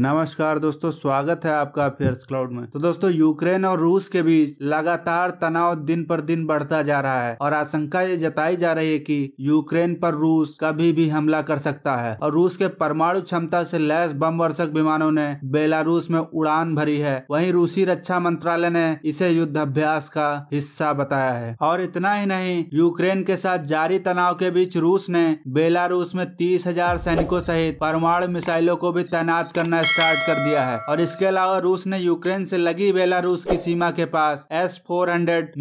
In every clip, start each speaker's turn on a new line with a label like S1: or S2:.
S1: नमस्कार दोस्तों स्वागत है आपका अफेयर्स क्लाउड में तो दोस्तों यूक्रेन और रूस के बीच लगातार तनाव दिन पर दिन बढ़ता जा रहा है और आशंका ये जताई जा रही है कि यूक्रेन पर रूस कभी भी हमला कर सकता है और रूस के परमाणु क्षमता से लैस बम वर्षक विमानों ने बेलारूस में उड़ान भरी है वही रूसी रक्षा मंत्रालय ने इसे युद्ध अभ्यास का हिस्सा बताया है और इतना ही नहीं यूक्रेन के साथ जारी तनाव के बीच रूस ने बेलारूस में तीस हजार सैनिकों सहित परमाणु मिसाइलों को भी तैनात करना स्टार्ट कर दिया है और इसके अलावा रूस ने यूक्रेन से लगी बेलारूस की सीमा के पास एस फोर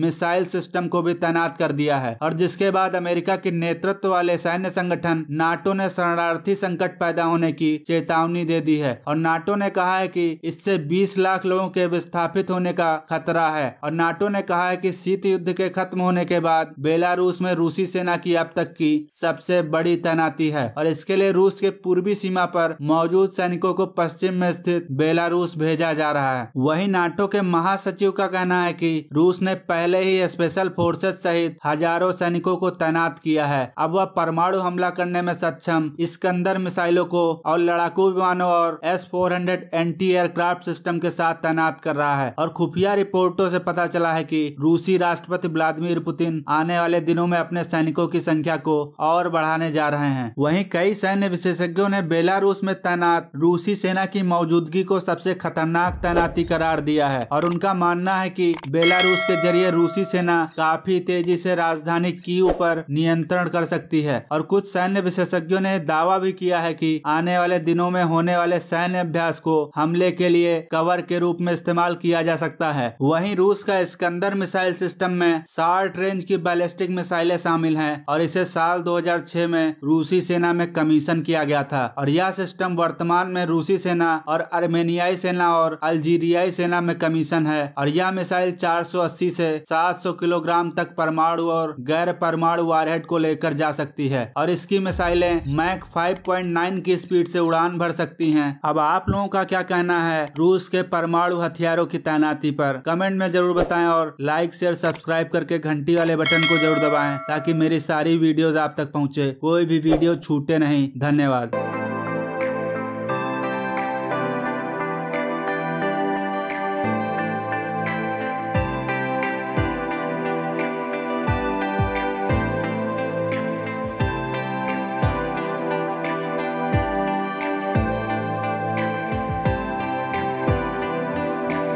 S1: मिसाइल सिस्टम को भी तैनात कर दिया है और जिसके बाद अमेरिका के नेतृत्व वाले सैन्य संगठन नाटो ने शरणार्थी संकट पैदा होने की चेतावनी दे दी है और नाटो ने कहा है कि इससे 20 लाख लोगों के विस्थापित होने का खतरा है और नाटो ने कहा है कि शीत युद्ध के खत्म होने के बाद बेलारूस में रूसी सेना की अब तक की सबसे बड़ी तैनाती है और इसके लिए रूस के पूर्वी सीमा पर मौजूद सैनिकों को पश्चिम पश्चिम में स्थित बेलारूस भेजा जा रहा है वहीं नाटो के महासचिव का कहना है कि रूस ने पहले ही स्पेशल फोर्सेस सहित हजारों सैनिकों को तैनात किया है अब वह परमाणु हमला करने में सक्षम स्कंदर मिसाइलों को और लड़ाकू विमानों और S four hundred anti aircraft system के साथ तैनात कर रहा है और खुफिया रिपोर्टों से पता चला है कि रूसी राष्ट्रपति व्लादिमीर पुतिन आने वाले दिनों में अपने सैनिकों की संख्या को और बढ़ाने जा रहे हैं वहीं कई सैन्य विशेषज्ञों ने बेलारूस में तैनात रूसी सेना सेना की मौजूदगी को सबसे खतरनाक तैनाती करार दिया है और उनका मानना है कि बेलारूस के जरिए रूसी सेना काफी तेजी से राजधानी की ऊपर नियंत्रण कर सकती है और कुछ सैन्य विशेषज्ञों ने दावा भी किया है कि आने वाले दिनों में होने वाले सैन्य अभ्यास को हमले के लिए कवर के रूप में इस्तेमाल किया जा सकता है वही रूस का स्कंदर मिसाइल सिस्टम में साठ रेंज की बैलिस्टिक मिसाइलें शामिल हैं और इसे साल 2006 में रूसी सेना में कमीशन किया गया था और यह सिस्टम वर्तमान में रूसी सेना और अर्मेनियाई सेना और अल्जीरियाई सेना में कमीशन है और यह मिसाइल 480 से 700 किलोग्राम तक परमाणु और गैर परमाणु वारहेड को लेकर जा सकती है और इसकी मिसाइलें मैक 5.9 की स्पीड से उड़ान भर सकती हैं अब आप लोगों का क्या कहना है रूस के परमाणु हथियारों की तैनाती पर कमेंट में जरूर बताएं और लाइक शेयर सब्सक्राइब करके घंटी वाले बटन को जरूर दबाएं ताकि मेरी सारी वीडियोस आप तक पहुंचे कोई भी वीडियो छूटे नहीं धन्यवाद